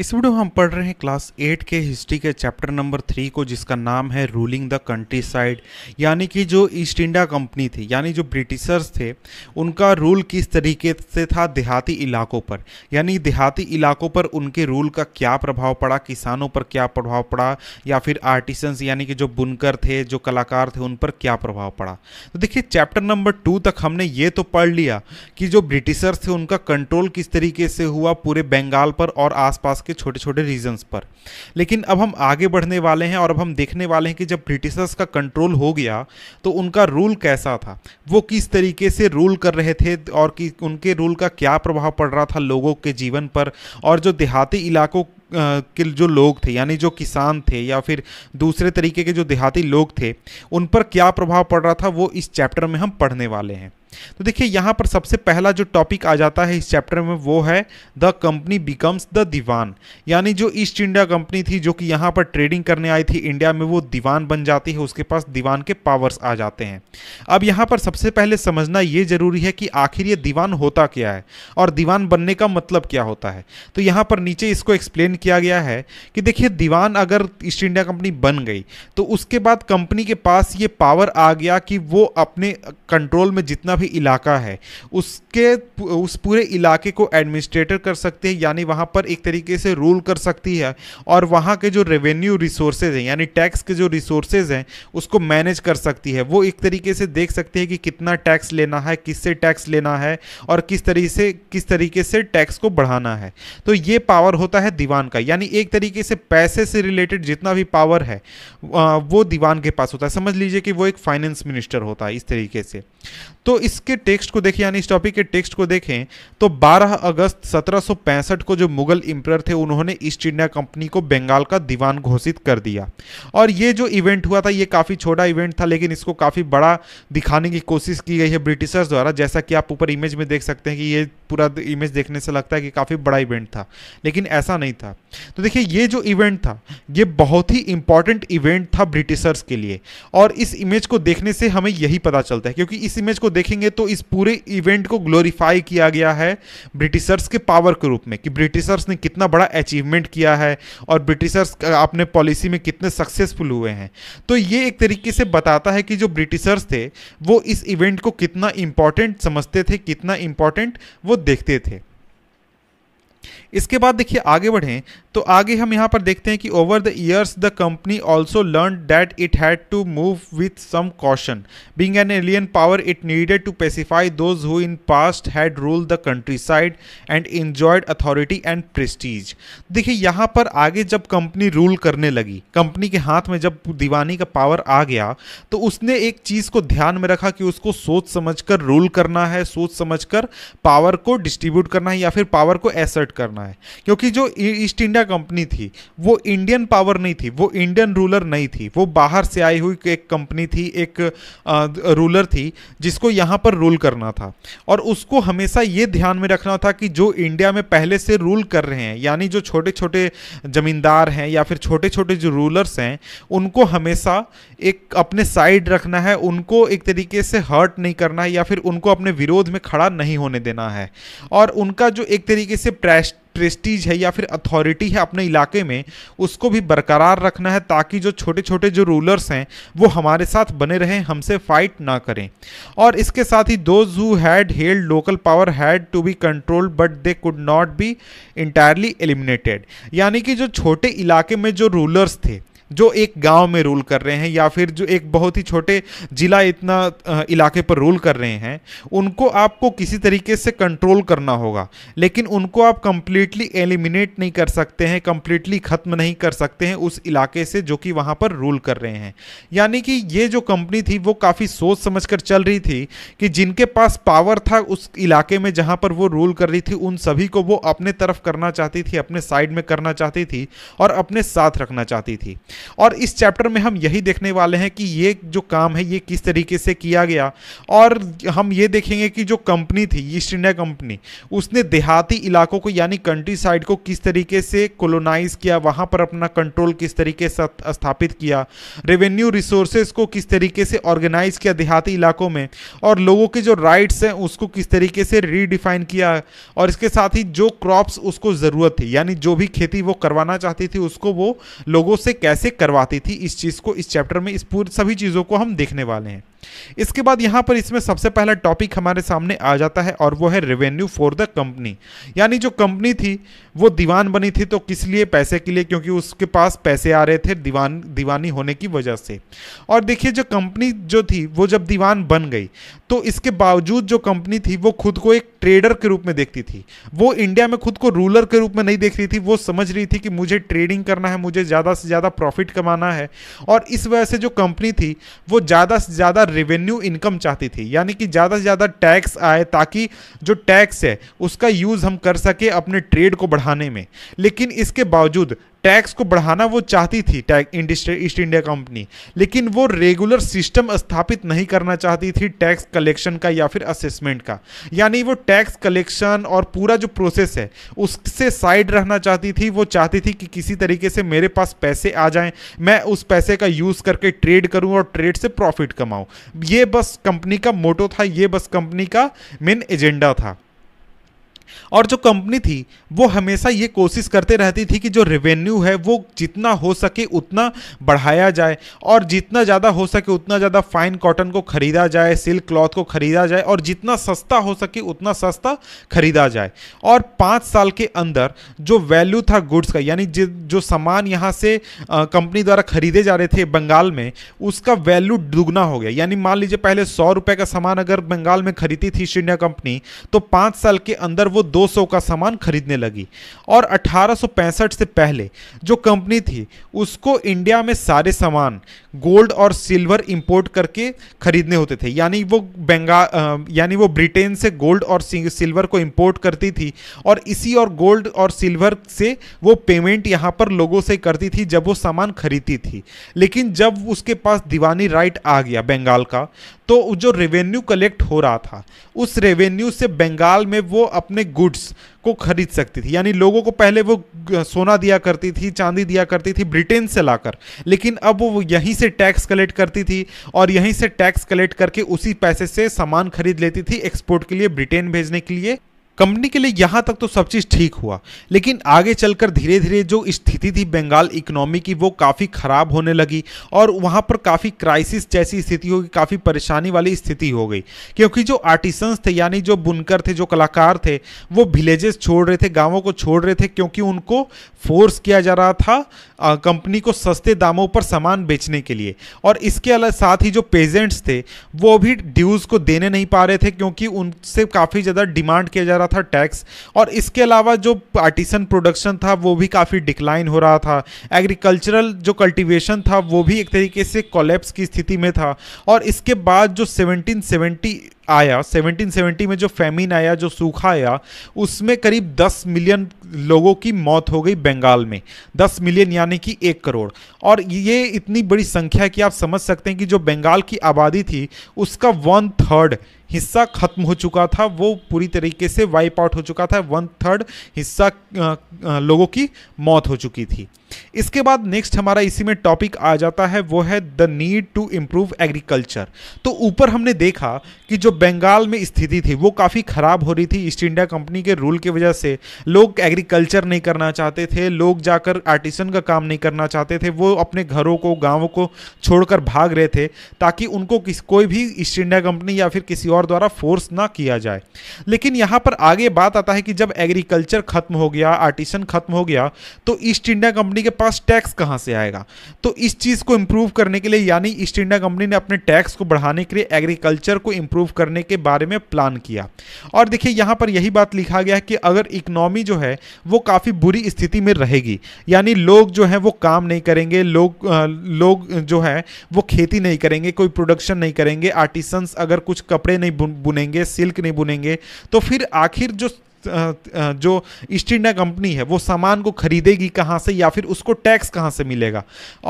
इस वीडियो हम पढ़ रहे हैं क्लास एट के हिस्ट्री के चैप्टर नंबर थ्री को जिसका नाम है रूलिंग द कंट्री साइड यानी कि जो ईस्ट इंडिया कंपनी थी यानी जो ब्रिटिशर्स थे उनका रूल किस तरीके से था देहाती इलाकों पर यानी देहाती इलाकों पर उनके रूल का क्या प्रभाव पड़ा किसानों पर क्या प्रभाव पड़ा या फिर आर्टिसंस यानी कि जो बुनकर थे जो कलाकार थे उन पर क्या प्रभाव पड़ा तो देखिए चैप्टर नंबर टू तक हमने ये तो पढ़ लिया कि जो ब्रिटिशर्स थे उनका कंट्रोल किस तरीके से हुआ पूरे बंगाल पर और आसपास के छोटे छोटे रीजन्स पर लेकिन अब हम आगे बढ़ने वाले हैं और अब हम देखने वाले हैं कि जब ब्रिटिशर्स का कंट्रोल हो गया तो उनका रूल कैसा था वो किस तरीके से रूल कर रहे थे और कि उनके रूल का क्या प्रभाव पड़ रहा था लोगों के जीवन पर और जो देहाती इलाकों के जो लोग थे यानी जो किसान थे या फिर दूसरे तरीके के जो देहाती लोग थे उन पर क्या प्रभाव पड़ रहा था वो इस चैप्टर में हम पढ़ने वाले हैं तो देखिए यहाँ पर सबसे पहला जो टॉपिक आ जाता है इस चैप्टर में वो है the company becomes the Diwan यानी जो ईस्ट इंडिया कंपनी थी जो कि यहाँ पर ट्रेडिंग करने आई थी इंडिया में वो दीवान बन जाती है उसके पास दीवान के पावर्स आ जाते हैं अब यहाँ पर सबसे पहले समझना ये जरूरी है कि आखिर ये दीवान होता क्या है और दीवान बनने का मतलब क्या होता है तो यहाँ पर नीचे इसको एक्सप्लेन किया गया है कि देखिए दीवान अगर ईस्ट इंडिया कंपनी बन गई तो उसके बाद कंपनी के पास ये पावर आ गया कि वो अपने कंट्रोल में जितना भी इलाका है उसके उस पूरे इलाके को एडमिनिस्ट्रेटर कर सकती है यानी वहाँ पर एक तरीके से रूल कर सकती है और वहाँ के जो रेवेन्यू रिसोर्सेज हैं यानी टैक्स के जो रिसोर्सेज हैं उसको मैनेज कर सकती है वो एक तरीके से देख सकती है कि कितना टैक्स लेना है किससे टैक्स लेना है और किस तरीके से किस तरीके से टैक्स को बढ़ाना है तो ये पावर होता है दीवान का यानी एक तरीके से पैसे से रिलेटेड जितना भी पावर है वो दीवान के पास होता है समझ लीजिए कि वो एक फाइनेंस मिनिस्टर होता है इस तरीके से तो इसके टेक्स्ट को देखें यानी इस टॉपिक के टेक्स्ट को देखें तो 12 अगस्त 1765 को जो मुगल इंपर थे उन्होंने ईस्ट इंडिया कंपनी को बंगाल का दीवान घोषित कर दिया और ये जो इवेंट हुआ था ये काफ़ी छोटा इवेंट था लेकिन इसको काफ़ी बड़ा दिखाने की कोशिश की गई है ब्रिटिशर्स द्वारा जैसा कि आप ऊपर इमेज में देख सकते हैं कि ये पूरा इमेज देखने से लगता है कि काफ़ी बड़ा इवेंट था लेकिन ऐसा नहीं था तो देखिए ये जो इवेंट था ये बहुत ही इंपॉर्टेंट इवेंट था ब्रिटिशर्स के लिए और इस इमेज को देखने से हमें यही पता चलता है क्योंकि इस इमेज को देखेंगे देखेंगे तो इस पूरे इवेंट को ग्लोरीफाई किया गया है ब्रिटिशर्स के पावर के रूप में कि ब्रिटिशर्स ने कितना बड़ा अचीवमेंट किया है और ब्रिटिशर्स अपने पॉलिसी में कितने सक्सेसफुल हुए हैं तो ये एक तरीके से बताता है कि जो ब्रिटिशर्स थे वो इस इवेंट को कितना इम्पॉर्टेंट समझते थे कितना इम्पॉर्टेंट वो देखते थे इसके बाद देखिए आगे बढ़ें तो आगे हम यहाँ पर देखते हैं कि over the years the company also learn that it had to move with some caution being an alien power it needed to pacify those who in past had rule the countryside and enjoyed authority and prestige देखिए यहाँ पर आगे जब company rule करने लगी company के हाथ में जब दीवानी का पावर आ गया तो उसने एक चीज़ को ध्यान में रखा कि उसको सोच समझ कर रूल करना है सोच समझ कर पावर को डिस्ट्रीब्यूट करना है या फिर पावर को एसर्ट करना है क्योंकि जो ईस्ट इंडिया कंपनी थी वो इंडियन पावर नहीं थी वो इंडियन रूलर नहीं थी वो बाहर से आई हुई एक कंपनी थी एक रूलर थी जिसको यहाँ पर रूल करना था और उसको हमेशा ये ध्यान में रखना था कि जो इंडिया में पहले से रूल कर रहे हैं यानी जो छोटे छोटे ज़मींदार हैं या फिर छोटे छोटे जो रूलर्स हैं उनको हमेशा एक अपने साइड रखना है उनको एक तरीके से हर्ट नहीं करना है या फिर उनको अपने विरोध में खड़ा नहीं होने देना है और उनका जो एक तरीके से प्रेस प्रेस्टीज है या फिर अथॉरिटी है अपने इलाके में उसको भी बरकरार रखना है ताकि जो छोटे छोटे जो रूलर्स हैं वो हमारे साथ बने रहें हमसे फाइट ना करें और इसके साथ ही those who had held local power had to be control but they could not be entirely eliminated यानी कि जो छोटे इलाके में जो रूलर्स थे जो एक गांव में रूल कर रहे हैं या फिर जो एक बहुत ही छोटे जिला इतना इलाके पर रूल कर रहे हैं उनको आपको किसी तरीके से कंट्रोल करना होगा लेकिन उनको आप कंप्लीटली एलिमिनेट नहीं कर सकते हैं कंप्लीटली ख़त्म नहीं कर सकते हैं उस इलाके से जो कि वहाँ पर रूल कर रहे हैं यानी कि ये जो कंपनी थी वो काफ़ी सोच समझ कर चल रही थी कि जिनके पास पावर था उस इलाके में जहाँ पर वो रूल कर रही थी उन सभी को वो अपने तरफ करना चाहती थी अपने साइड में करना चाहती थी और अपने साथ रखना चाहती थी और इस चैप्टर में हम यही देखने वाले हैं कि ये जो काम है ये किस तरीके से किया गया और हम ये देखेंगे कि जो कंपनी थी ईस्ट इंडिया कंपनी उसने देहाती इलाकों को यानी कंट्री साइड को किस तरीके से कोलोनाइज किया वहाँ पर अपना कंट्रोल किस तरीके से स्थापित किया रेवेन्यू रिसोर्सेज को किस तरीके से ऑर्गेनाइज किया देहाती इलाकों में और लोगों के जो राइट्स हैं उसको किस तरीके से रीडिफाइन किया और इसके साथ ही जो क्रॉप्स उसको ज़रूरत थी यानी जो भी खेती वो करवाना चाहती थी उसको वो लोगों से कैसे कैसे करवाती थी इस चीज़ को इस चैप्टर में इस पूरी सभी चीज़ों को हम देखने वाले हैं इसके बाद यहां पर इसमें सबसे पहला टॉपिक हमारे सामने आ जाता है और वो है रेवेन्यू फॉर द कंपनी यानी जो कंपनी थी वो दीवान बनी थी तो किस लिए पैसे के लिए क्योंकि उसके पास पैसे आ रहे थे दीवान दीवानी होने की वजह से और देखिए जो कंपनी जो थी वो जब दीवान बन गई तो इसके बावजूद जो कंपनी थी वो खुद को एक ट्रेडर के रूप में देखती थी वो इंडिया में खुद को रूलर के रूप में नहीं देख रही थी वो समझ रही थी कि मुझे ट्रेडिंग करना है मुझे ज़्यादा से ज़्यादा प्रॉफिट कमाना है और इस वजह से जो कंपनी थी वो ज़्यादा से ज़्यादा रेवेन्यू इनकम चाहती थी यानी कि ज़्यादा से ज़्यादा टैक्स आए ताकि जो टैक्स है उसका यूज़ हम कर सके अपने ट्रेड को बढ़ाने में लेकिन इसके बावजूद टैक्स को बढ़ाना वो चाहती थी ईस्ट इंडिया कंपनी लेकिन वो रेगुलर सिस्टम स्थापित नहीं करना चाहती थी टैक्स कलेक्शन का या फिर असेसमेंट का यानी वो टैक्स कलेक्शन और पूरा जो प्रोसेस है उससे साइड रहना चाहती थी वो चाहती थी कि किसी तरीके से मेरे पास पैसे आ जाएं मैं उस पैसे का यूज़ करके ट्रेड करूं और ट्रेड से प्रॉफिट कमाऊं ये बस कंपनी का मोटो था ये बस कंपनी का मेन एजेंडा था और जो कंपनी थी वो हमेशा ये कोशिश करते रहती थी कि जो रेवेन्यू है वो जितना हो सके उतना बढ़ाया जाए और जितना ज़्यादा हो सके उतना ज़्यादा फाइन कॉटन को ख़रीदा जाए सिल्क क्लॉथ को ख़रीदा जाए और जितना सस्ता हो सके उतना सस्ता ख़रीदा जाए और पाँच साल के अंदर जो वैल्यू था गुड्स का यानी जो सामान यहाँ से कंपनी द्वारा खरीदे जा रहे थे बंगाल में उसका वैल्यू दुगना हो गया यानी मान लीजिए पहले सौ का सामान अगर बंगाल में खरीदी थी श्रीनिया इंडिया कंपनी तो पाँच साल के अंदर वो 200 का सामान खरीदने लगी और अठारह से पहले जो कंपनी थी उसको इंडिया में सारे सामान गोल्ड और सिल्वर इंपोर्ट करके खरीदने होते थे यानी वो बंगाल यानी वो ब्रिटेन से गोल्ड और सिल्वर को इंपोर्ट करती थी और इसी और गोल्ड और सिल्वर से वो पेमेंट यहाँ पर लोगों से करती थी जब वो सामान खरीदती थी लेकिन जब उसके पास दीवानी राइट आ गया बंगाल का तो जो रेवेन्यू कलेक्ट हो रहा था उस रेवेन्यू से बंगाल में वो अपने गुड्स को खरीद सकती थी यानी लोगों को पहले वो सोना दिया करती थी चांदी दिया करती थी ब्रिटेन से लाकर लेकिन अब वो यहीं से टैक्स कलेक्ट करती थी और यहीं से टैक्स कलेक्ट करके उसी पैसे से सामान खरीद लेती थी एक्सपोर्ट के लिए ब्रिटेन भेजने के लिए कंपनी के लिए यहाँ तक तो सब चीज़ ठीक हुआ लेकिन आगे चलकर धीरे धीरे जो स्थिति थी बंगाल इकोनॉमी की वो काफ़ी ख़राब होने लगी और वहाँ पर काफ़ी क्राइसिस जैसी स्थिति हो गई काफ़ी परेशानी वाली स्थिति हो गई क्योंकि जो आर्टिसंस थे यानी जो बुनकर थे जो कलाकार थे वो विलेजेस छोड़ रहे थे गाँवों को छोड़ रहे थे क्योंकि उनको फोर्स किया जा रहा था कंपनी को सस्ते दामों पर सामान बेचने के लिए और इसके अलावा साथ ही जो पेजेंट्स थे वो भी ड्यूज़ को देने नहीं पा रहे थे क्योंकि उनसे काफ़ी ज़्यादा डिमांड किया जा रहा था टैक्स और इसके अलावा जो पार्टीशन प्रोडक्शन था वो भी काफ़ी डिक्लाइन हो रहा था एग्रीकल्चरल जो कल्टीवेशन था वो भी एक तरीके से कोलेप्स की स्थिति में था और इसके बाद जो सेवनटीन सेवेंटी आया 1770 में जो फेमिन आया जो सूखा आया उसमें करीब 10 मिलियन लोगों की मौत हो गई बंगाल में 10 मिलियन यानी कि एक करोड़ और ये इतनी बड़ी संख्या कि आप समझ सकते हैं कि जो बंगाल की आबादी थी उसका वन थर्ड हिस्सा खत्म हो चुका था वो पूरी तरीके से वाइप आउट हो चुका था वन थर्ड हिस्सा लोगों की मौत हो चुकी थी इसके बाद नेक्स्ट हमारा इसी में टॉपिक आ जाता है वो है the need to improve agriculture तो ऊपर हमने देखा कि जो बंगाल में स्थिति थी वो काफ़ी ख़राब हो रही थी ईस्ट इंडिया कंपनी के रूल की वजह से लोग एग्रीकल्चर नहीं करना चाहते थे लोग जाकर आर्टिसन का काम नहीं करना चाहते थे वो अपने घरों को गाँवों को छोड़कर भाग रहे थे ताकि उनको किस कोई भी ईस्ट इंडिया कंपनी या फिर किसी और द्वारा फोर्स ना किया जाए लेकिन यहाँ पर आगे बात आता है कि जब एग्रीकल्चर ख़त्म हो गया आर्टिसन ख़त्म हो गया तो ईस्ट इंडिया कंपनी के पास टैक्स कहाँ से आएगा तो इस चीज़ को इम्प्रूव करने के लिए यानी ईस्ट इंडिया कंपनी ने अपने टैक्स को बढ़ाने के लिए एग्रीकल्चर को इम्प्रूव कर करने के बारे में प्लान किया और देखिए यहाँ पर यही बात लिखा गया है कि अगर इकोनॉमी जो है वो काफ़ी बुरी स्थिति में रहेगी यानी लोग जो हैं वो काम नहीं करेंगे लोग लोग जो है वो खेती नहीं करेंगे कोई प्रोडक्शन नहीं करेंगे आर्टिसंस अगर कुछ कपड़े नहीं बुनेंगे सिल्क नहीं बुनेंगे तो फिर आखिर जो जो ईस्ट इंडिया कंपनी है वो सामान को खरीदेगी कहाँ से या फिर उसको टैक्स कहाँ से मिलेगा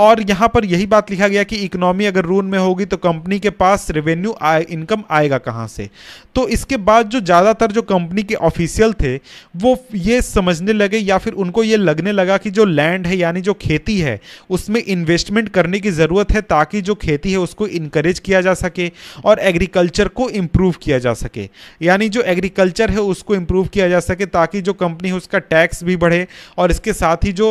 और यहाँ पर यही बात लिखा गया कि इकोनॉमी अगर रून में होगी तो कंपनी के पास रेवेन्यू आए इनकम आएगा कहाँ से तो इसके बाद जो ज़्यादातर जो कंपनी के ऑफिशियल थे वो ये समझने लगे या फिर उनको ये लगने लगा कि जो लैंड है यानी जो खेती है उसमें इन्वेस्टमेंट करने की ज़रूरत है ताकि जो खेती है उसको इनक्रेज किया जा सके और एग्रीकल्चर को इम्प्रूव किया जा सके यानी जो एग्रीकल्चर है उसको इम्प्रूव किया किया जा सके ताकि जो कंपनी है उसका टैक्स भी बढ़े और इसके साथ ही जो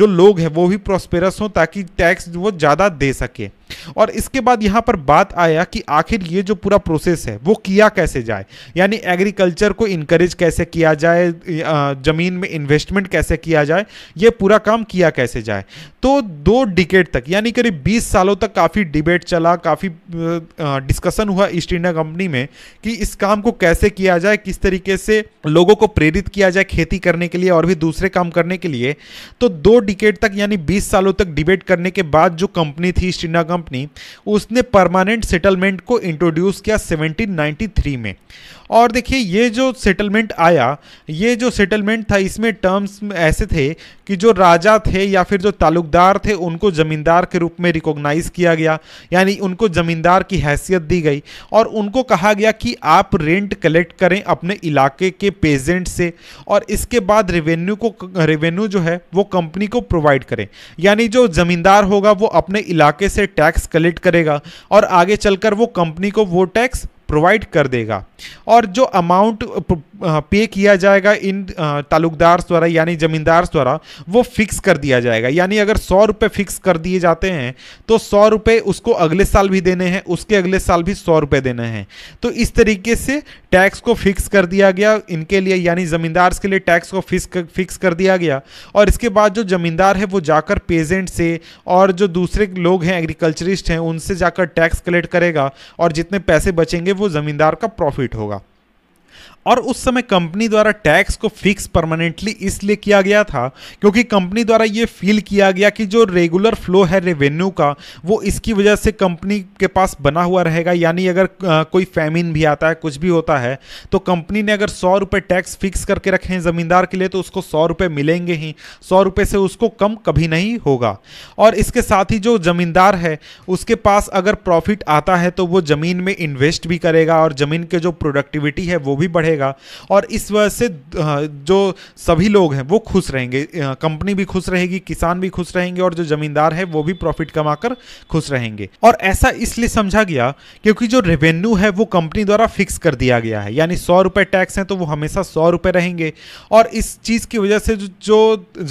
जो लोग हैं वो भी प्रॉस्पेरस हों ताकि टैक्स वो ज़्यादा दे सके और इसके बाद यहाँ पर बात आया कि आखिर ये जो पूरा प्रोसेस है वो किया कैसे जाए यानी एग्रीकल्चर को इनकरेज कैसे किया जाए ज़मीन में इन्वेस्टमेंट कैसे किया जाए ये पूरा काम किया कैसे जाए तो दो डिकेट तक यानी करीब बीस सालों तक काफ़ी डिबेट चला काफ़ी डिस्कशन हुआ ईस्ट इंडिया कंपनी में कि इस काम को कैसे किया जाए किस तरीके से लोगों को प्रेरित किया जाए खेती करने के लिए और भी दूसरे काम करने के लिए तो दो डिकेट तक यानी बीस सालों तक डिबेट करने के बाद जो कंपनी थी ईस्ट इंडिया कंपनी उसने परमानेंट सेटलमेंट को इंट्रोड्यूस किया 1793 में और देखिए ये जो सेटलमेंट आया ये जो सेटलमेंट था इसमें टर्म्स ऐसे थे कि जो राजा थे या फिर जो तालुकदार थे उनको ज़मींदार के रूप में रिकॉग्नाइज़ किया गया यानी उनको ज़मींदार की हैसियत दी गई और उनको कहा गया कि आप रेंट कलेक्ट करें अपने इलाके के पेजेंट से और इसके बाद रेवेन्यू को रेवेन्यू जो है वो कंपनी को प्रोवाइड करें यानी जो ज़मींदार होगा वो अपने इलाके से टैक्स टैक्स कलेक्ट करेगा और आगे चलकर वो कंपनी को वो टैक्स प्रोवाइड कर देगा और जो अमाउंट पे किया जाएगा इन तालुकदार द्वारा यानी ज़मींदार द्वारा वो फिक्स कर दिया जाएगा यानी अगर सौ रुपये फिक्स कर दिए जाते हैं तो सौ रुपये उसको अगले साल भी देने हैं उसके अगले साल भी सौ रुपये देने हैं तो इस तरीके से टैक्स को फिक्स कर दिया गया इनके लिए यानी ज़मींदार के लिए टैक्स को फिक्स फिक्स कर दिया गया और इसके बाद जो ज़मींदार है वो जाकर पेजेंट से और जो दूसरे लोग हैं एग्रीकल्चरिस्ट हैं उनसे जाकर टैक्स कलेक्ट करेगा और जितने पैसे बचेंगे वो ज़मींदार का प्रॉफिट होगा और उस समय कंपनी द्वारा टैक्स को फिक्स परमानेंटली इसलिए किया गया था क्योंकि कंपनी द्वारा ये फील किया गया कि जो रेगुलर फ्लो है रेवेन्यू का वो इसकी वजह से कंपनी के पास बना हुआ रहेगा यानी अगर कोई फैमिन भी आता है कुछ भी होता है तो कंपनी ने अगर सौ रुपये टैक्स फिक्स करके रखे हैं ज़मींदार के लिए तो उसको सौ रुपये मिलेंगे ही सौ रुपये से उसको कम कभी नहीं होगा और इसके साथ ही जो ज़मींदार है उसके पास अगर प्रॉफिट आता है तो वो ज़मीन में इन्वेस्ट भी करेगा और ज़मीन के जो प्रोडक्टिविटी है वो भी बढ़ेगा रहेगा और इस वजह से जो सभी लोग हैं वो खुश रहेंगे कंपनी भी खुश रहेगी किसान भी खुश रहेंगे और जो जमींदार है वो भी प्रॉफिट कमाकर खुश रहेंगे और ऐसा इसलिए समझा गया क्योंकि जो रेवेन्यू है वो कंपनी द्वारा फिक्स कर दिया गया है यानी सौ रुपये टैक्स हैं तो वो हमेशा सौ रुपये रहेंगे और इस चीज़ की वजह से जो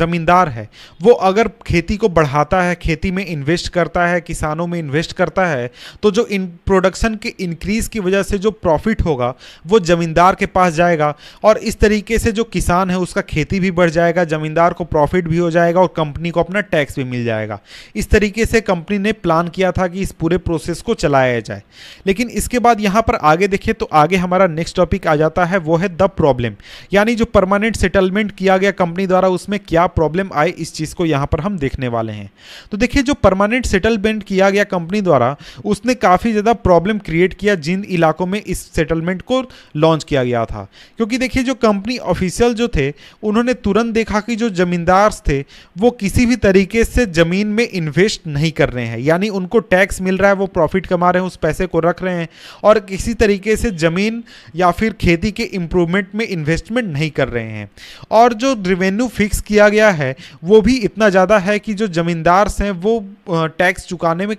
ज़मींदार है वो अगर खेती को बढ़ाता है खेती में इन्वेस्ट करता है किसानों में इन्वेस्ट करता है तो जो इन प्रोडक्शन के इंक्रीज़ की वजह से जो प्रॉफिट होगा वो ज़मींदार के पास जाएगा और इस तरीके से जो किसान है उसका खेती भी बढ़ जाएगा ज़मींदार को प्रॉफिट भी हो जाएगा और कंपनी को अपना टैक्स भी मिल जाएगा इस तरीके से कंपनी ने प्लान किया था कि इस पूरे प्रोसेस को चलाया जाए लेकिन इसके बाद यहाँ पर आगे देखिए तो आगे हमारा नेक्स्ट टॉपिक आ जाता है वो है द प्रॉब्लम यानी जो परमानेंट सेटलमेंट किया गया कंपनी द्वारा उसमें क्या प्रॉब्लम आई इस चीज़ को यहाँ पर हम देखने वाले हैं तो देखिए जो परमानेंट सेटलमेंट किया गया कंपनी द्वारा उसने काफ़ी ज़्यादा प्रॉब्लम क्रिएट किया जिन इलाकों में इस सेटलमेंट को लॉन्च किया गया किया था क्योंकि देखिए जो कंपनी ऑफिशियल जो थे उन्होंने तुरंत देखा कि जो ज़मींदार थे वो किसी भी तरीके से ज़मीन में इन्वेस्ट नहीं कर रहे हैं यानी उनको टैक्स मिल रहा है वो प्रॉफिट कमा रहे हैं उस पैसे को रख रहे हैं और किसी तरीके से ज़मीन या फिर खेती के इम्प्रूवमेंट में इन्वेस्टमेंट नहीं कर रहे हैं और जो रिवेन्यू फिक्स किया गया है वो भी इतना ज़्यादा है कि जो ज़मींदार हैं वो टैक्स चुकाने में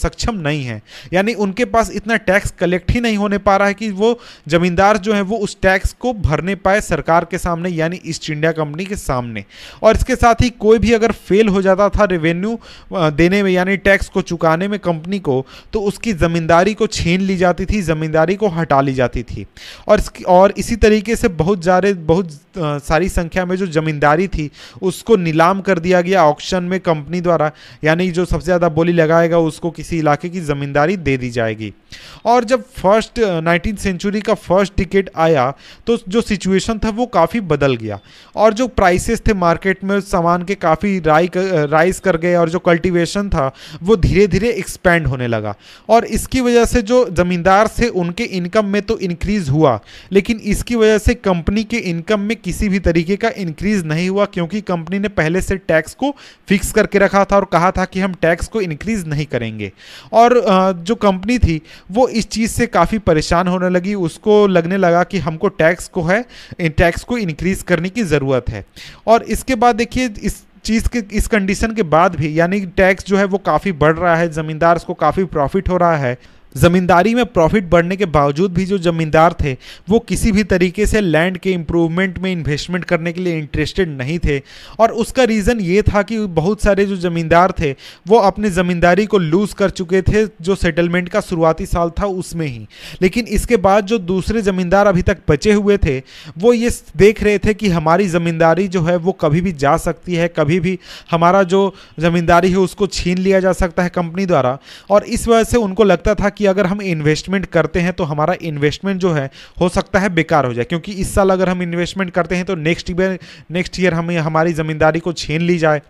सक्षम नहीं है यानी उनके पास इतना टैक्स कलेक्ट ही नहीं होने पा रहा है कि वो ज़मींदार जो है वो उस टैक्स को भरने पाए सरकार के सामने यानी ईस्ट इंडिया कंपनी के सामने और इसके साथ ही कोई भी अगर फेल हो जाता था रेवेन्यू देने में यानी टैक्स को चुकाने में कंपनी को तो उसकी ज़मींदारी को छीन ली जाती थी ज़मींदारी को हटा ली जाती थी और और इसी तरीके से बहुत ज्यादा बहुत सारी संख्या में जो ज़मींदारी थी उसको नीलाम कर दिया गया ऑक्शन में कंपनी द्वारा यानी जो सबसे ज़्यादा बोली लगाएगा उसको किसी इलाके की ज़मींदारी दे दी जाएगी और जब फर्स्ट नाइनटीन सेंचुरी का फर्स्ट टिकट आया तो जो सिचुएशन था वो काफ़ी बदल गया और जो प्राइसेस थे मार्केट में सामान के काफ़ी राइ राइज कर गए और जो कल्टिवेशन था वो धीरे धीरे एक्सपेंड होने लगा और इसकी वजह से जो ज़मींदार थे उनके इनकम में तो इंक्रीज़ हुआ लेकिन इसकी वजह से कंपनी के इनकम में किसी भी तरीके का इंक्रीज नहीं हुआ क्योंकि कंपनी ने पहले से टैक्स को फिक्स करके रखा था और कहा था कि हम टैक्स को इंक्रीज नहीं करेंगे और जो कंपनी थी वो इस चीज़ से काफ़ी परेशान होने लगी उसको लगने लगा कि हमको टैक्स को है टैक्स को इंक्रीज करने की ज़रूरत है और इसके बाद देखिए इस चीज़ के इस कंडीशन के बाद भी यानी टैक्स जो है वो काफ़ी बढ़ रहा है ज़मींदार को काफ़ी प्रॉफिट हो रहा है ज़मींदारी में प्रॉफिट बढ़ने के बावजूद भी जो ज़मींदार थे वो किसी भी तरीके से लैंड के इम्प्रूवमेंट में इन्वेस्टमेंट करने के लिए इंटरेस्टेड नहीं थे और उसका रीज़न ये था कि बहुत सारे जो ज़मींदार थे वो अपनी ज़मींदारी को लूज़ कर चुके थे जो सेटलमेंट का शुरुआती साल था उसमें ही लेकिन इसके बाद जो दूसरे ज़मींदार अभी तक बचे हुए थे वो ये देख रहे थे कि हमारी ज़मींदारी जो है वो कभी भी जा सकती है कभी भी हमारा जो ज़मींदारी है उसको छीन लिया जा सकता है कंपनी द्वारा और इस वजह से उनको लगता था कि अगर हम इन्वेस्टमेंट करते हैं तो हमारा इन्वेस्टमेंट जो है हो सकता है बेकार हो जाए क्योंकि इस साल अगर हम इन्वेस्टमेंट करते हैं तो नेक्स्ट ईयर नेक्स्ट ईयर हमें हमारी ज़मींदारी को छीन ली जाए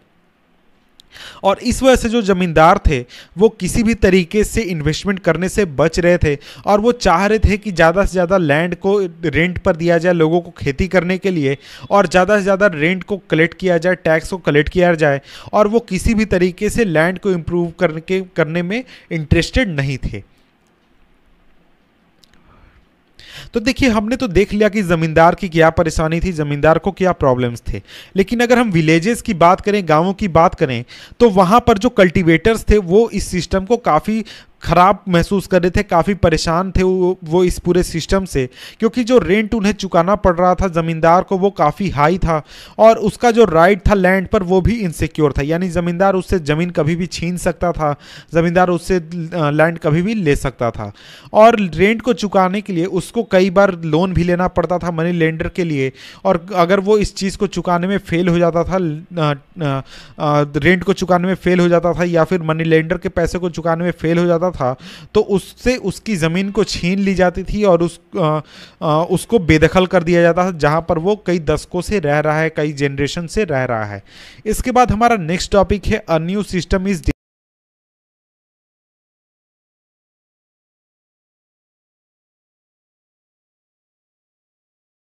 और इस वजह से जो ज़मींदार थे वो किसी भी तरीके से इन्वेस्टमेंट करने से बच रहे थे और वो चाह रहे थे कि ज़्यादा से ज़्यादा लैंड को रेंट पर दिया जाए लोगों को खेती करने के लिए और ज़्यादा से ज़्यादा रेंट को कलेक्ट किया जाए टैक्स को कलेक्ट किया जाए और वो किसी भी तरीके से लैंड को इम्प्रूव करके करने में इंटरेस्टेड नहीं थे तो देखिए हमने तो देख लिया कि ज़मींदार की क्या परेशानी थी ज़मींदार को क्या प्रॉब्लम्स थे लेकिन अगर हम विलेजेस की बात करें गांवों की बात करें तो वहाँ पर जो कल्टिवेटर्स थे वो इस सिस्टम को काफ़ी ख़राब महसूस कर रहे थे काफ़ी परेशान थे वो वो इस पूरे सिस्टम से क्योंकि जो रेंट उन्हें चुकाना पड़ रहा था ज़मींदार को वो काफ़ी हाई था और उसका जो राइट था लैंड पर वो भी इनसिक्योर था यानी ज़मींदार उससे ज़मीन कभी भी छीन सकता था ज़मींदार उससे लैंड कभी भी ले सकता था और रेंट को चुकाने के लिए उसको कई बार लोन भी लेना पड़ता था मनी लेंडर के लिए और अगर वो इस चीज़ को चुकाने में फेल हो जाता था रेंट को चुकाने में फेल हो जाता था या फिर मनी लेंडर के पैसे को चुकाने में फेल हो जाता था तो उससे उसकी ज़मीन को छीन ली जाती थी और उस आ, आ, उसको बेदखल कर दिया जाता था जहाँ पर वो कई दशकों से रह रहा है कई जनरेशन से रह रहा है इसके बाद हमारा नेक्स्ट टॉपिक है अ न्यू सिस्टम इज़